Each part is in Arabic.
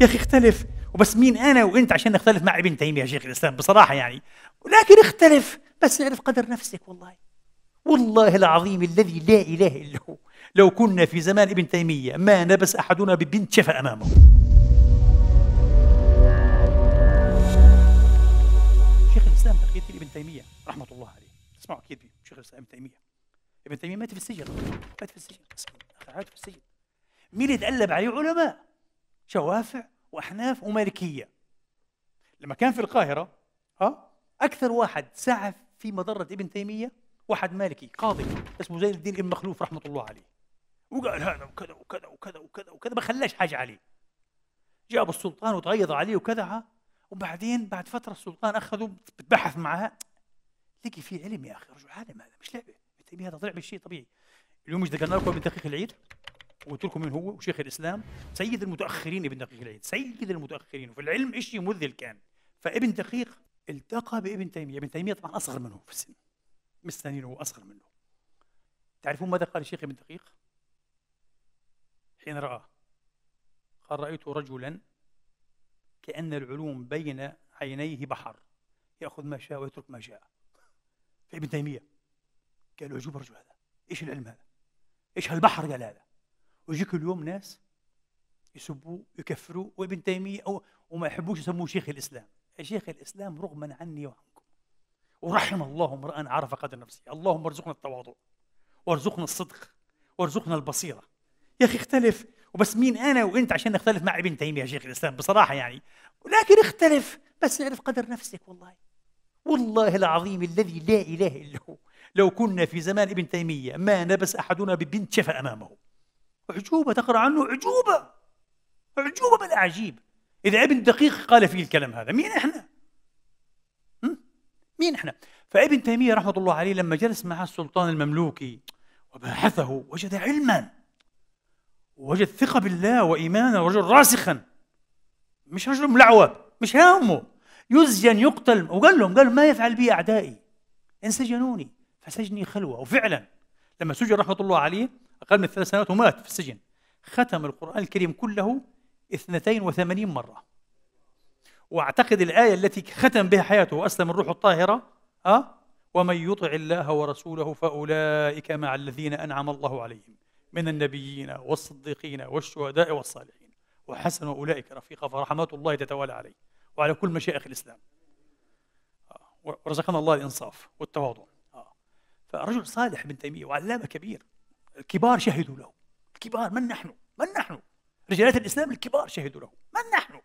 يا اخي اختلف وبس مين انا وانت عشان نختلف مع ابن تيميه يا شيخ الاسلام بصراحه يعني ولكن اختلف بس اعرف قدر نفسك والله والله العظيم الذي لا اله الا هو لو كنا في زمان ابن تيميه ما نبس احدنا ببنت شفا امامه شيخ الاسلام تقي ابن تيميه رحمه الله عليه تسمعوا اكيد شيخ الاسلام ابن تيميه ابن تيميه مات في السجن مات في السجن مات في السجن مين اللي تقلب عليه علماء شوافع واحناف ومالكيه لما كان في القاهره ها آه، اكثر واحد سعى في مضره ابن تيميه واحد مالكي قاضي اسمه زين الدين ابن مخلوف رحمه الله عليه وقال هذا وكذا وكذا وكذا وكذا وكذا ما خلاش حاجه عليه جاب السلطان وتغيظ عليه وكذا ها آه، وبعدين بعد فتره السلطان اخذوا بتبحث معاه لقي في علم يا اخي رجل عالم هذا مش لعبه ابن تيميه هذا طلع بالشيء طبيعي اليوم مش ذكرنا لكم من دقيق العيد وقلت لكم من هو شيخ الاسلام سيد المتاخرين ابن دقيق العيد سيد المتاخرين وفي العلم شيء مذهل كان فابن دقيق التقى بابن تيميه ابن تيميه طبعا اصغر منه في السن مش سنين هو اصغر منه تعرفون ماذا قال الشيخ ابن دقيق حين راى قال رايت رجلا كان العلوم بين عينيه بحر ياخذ ما شاء ويترك ما شاء فابن تيميه قال له عجوب الرجل هذا ايش العلم هذا ايش هالبحر قال هذا ويجيك اليوم ناس يسبوه يكفروه وابن تيميه أو وما يحبوش يسموه شيخ الاسلام شيخ الاسلام رغما عني وعنكم ورحم الله امرأ عرف قدر نفسه اللهم ارزقنا التواضع وارزقنا الصدق وارزقنا البصيره يا اخي اختلف وبس مين انا وانت عشان نختلف مع ابن تيميه شيخ الاسلام بصراحه يعني لكن اختلف بس اعرف قدر نفسك والله والله العظيم الذي لا اله الا هو لو كنا في زمان ابن تيميه ما نبس احدنا ببنت شفا امامه أعجوبة تقرأ عنه أعجوبة أعجوبة بل إذا ابن دقيق قال فيه الكلام هذا مين إحنا؟ مين إحنا؟ فابن تيمية رحمة الله عليه لما جلس مع السلطان المملوكي وباحثه وجد علما وجد ثقة بالله وإيمانا رجل راسخا مش رجل ملعوب مش هامه يسجن يقتل وقال لهم قال لهم ما يفعل بي أعدائي إن سجنوني فسجني خلوة وفعلا لما سجن رحمة الله عليه أقل من ثلاث سنوات ومات في السجن ختم القرآن الكريم كله 82 مرة وأعتقد الآية التي ختم بها حياته وأسلم الروح الطاهرة أه؟ ومن يطع الله ورسوله فأولئك مع الذين أنعم الله عليهم من النبيين والصديقين والشهداء والصالحين وحسن أولئك رفيقا فرحمات الله تتوالى عليه وعلى كل مشايخ الإسلام آه، ورزقنا الله الإنصاف والتواضع آه، فرجل صالح بن تيمية وعلامة كبير الكبار شهدوا له الكبار من نحن من نحن رجالات الإسلام الكبار شهدوا له من نحن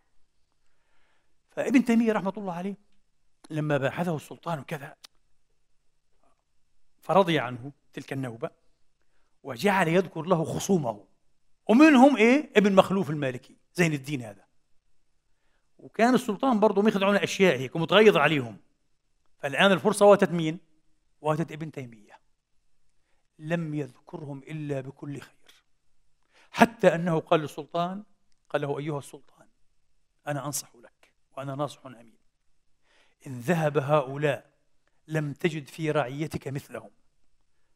فابن تيمية رحمة الله عليه لما باحثه السلطان كذا فرضي عنه تلك النوبة وجعل يذكر له خصومه ومنهم إيه ابن مخلوف المالكي زين الدين هذا وكان السلطان برضه مخدع اشياء أشيائه ومتغيظ عليهم فالآن الفرصة واتت مين؟ واتت ابن تيمية لم يذكرهم إلا بكل خير حتى أنه قال للسلطان قال له أيها السلطان أنا أنصح لك وأنا ناصح أمين إن ذهب هؤلاء لم تجد في رعيتك مثلهم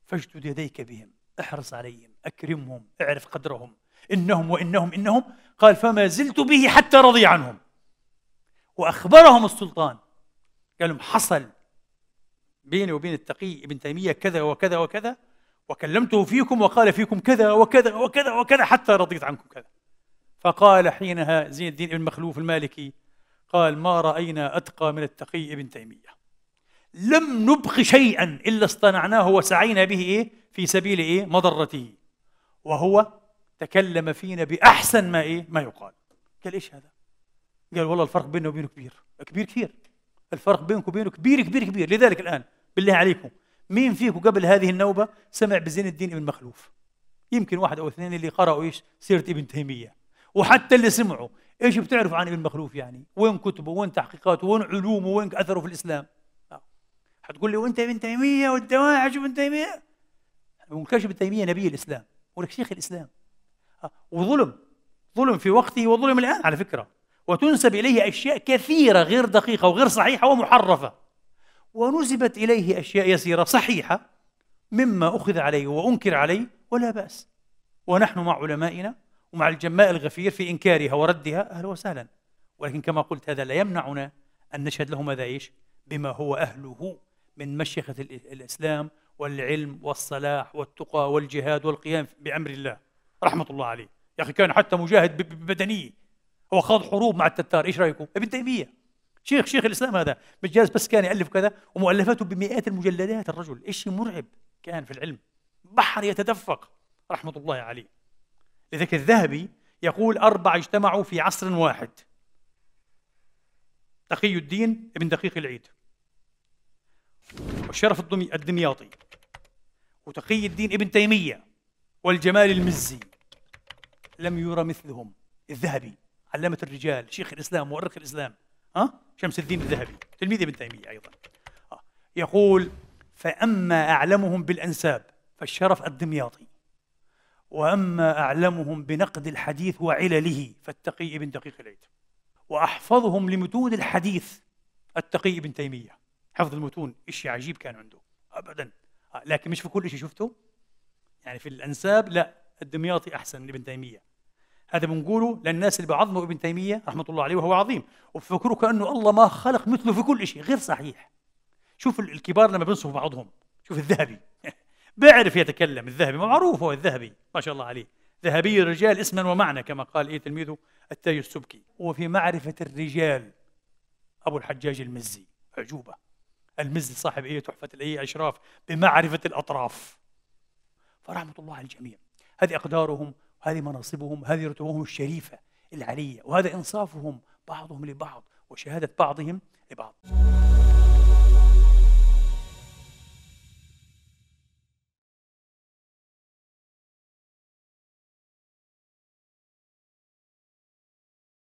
فاشدد يديك بهم احرص عليهم أكرمهم اعرف قدرهم إنهم وإنهم إنهم قال فما زلت به حتى رضي عنهم وأخبرهم السلطان قال لهم حصل بيني وبين التقي ابن تيمية كذا وكذا وكذا وكلمته فيكم وقال فيكم كذا وكذا وكذا وكذا حتى رضيت عنكم كذا فقال حينها زين الدين بن مخلوف المالكي قال ما رأينا أتقى من التقي ابن تيمية لم نبق شيئا إلا اصطنعناه وسعينا به إيه؟ في سبيل إيه؟ مضرته وهو تكلم فينا بأحسن ما إيه؟ ما يقال قال إيش هذا؟ قال والله الفرق بيننا وبينه كبير كبير كثير الفرق بينك وبينه كبير كبير كبير لذلك الآن بالله عليكم مين فيكم قبل هذه النوبة سمع بزين الدين ابن مخلوف يمكن واحد أو اثنين اللي قرأوا إيش سيرة ابن تيمية وحتى اللي سمعوا إيش بتعرف عن ابن مخلوف يعني وين كتبه وين تحقيقاته وين علومه وين أثره في الإسلام آه. حتقول لي وانت ابن تيميه والدواعش ابن تيميه ما ابن تيميه نبي الاسلام ولك شيخ الاسلام آه. وظلم ظلم في وقته وظلم الان على فكره وتنسب اليه اشياء كثيره غير دقيقه وغير صحيحه ومحرفه ونُزبت إليه أشياء يسيرة صحيحة مما أخذ عليه وأنكر عليه ولا بأس ونحن مع علمائنا ومع الجماء الغفير في إنكارها وردها أهلا وسهلا ولكن كما قلت هذا لا يمنعنا أن نشهد له ماذا إيش بما هو أهله من مشيخة الإسلام والعلم والصلاح والتقى والجهاد والقيام بأمر الله رحمة الله عليه يا أخي كان حتى مجاهد بدنية هو خاض حروب مع التتار إيش رأيكم؟ ابن تيمية شيخ شيخ الاسلام هذا مش جالس بس كان يالف كذا ومؤلفاته بمئات المجلدات الرجل شيء مرعب كان في العلم بحر يتدفق رحمه الله عليه لذلك الذهبي يقول اربع اجتمعوا في عصر واحد تقي الدين ابن دقيق العيد والشرف الدمياطي وتقي الدين ابن تيميه والجمال المزي لم يرى مثلهم الذهبي علامه الرجال شيخ الاسلام مؤرخ الاسلام ها شمس الدين الذهبي تلميذ ابن تيمية أيضا أه؟ يقول فأما أعلمهم بالأنساب فالشرف الدمياطي وأما أعلمهم بنقد الحديث وعلله فالتقي ابن دقيق العيد وأحفظهم لمتون الحديث التقي ابن تيمية حفظ المتون إشي عجيب كان عنده أبدا آه، لكن مش في كل شيء شفته يعني في الأنساب لا الدمياطي أحسن من ابن تيمية هذا بنقوله للناس اللي بعظموا ابن تيمية رحمة الله عليه وهو عظيم وبفكروا كأنه الله ما خلق مثله في كل شيء غير صحيح شوف الكبار لما بينصفوا بعضهم شوف الذهبي بيعرف يتكلم الذهبي معروف هو الذهبي ما شاء الله عليه ذهبي الرجال اسما ومعنى كما قال إيه تلميذه التاج السبكي وفي معرفة الرجال أبو الحجاج المزي أعجوبة المزي صاحب إيه تحفة الإيه أشراف بمعرفة الأطراف فرحمة الله على الجميع هذه أقدارهم هذه مناصبهم هذه رتبهم الشريفة العلية وهذا إنصافهم بعضهم لبعض وشهادة بعضهم لبعض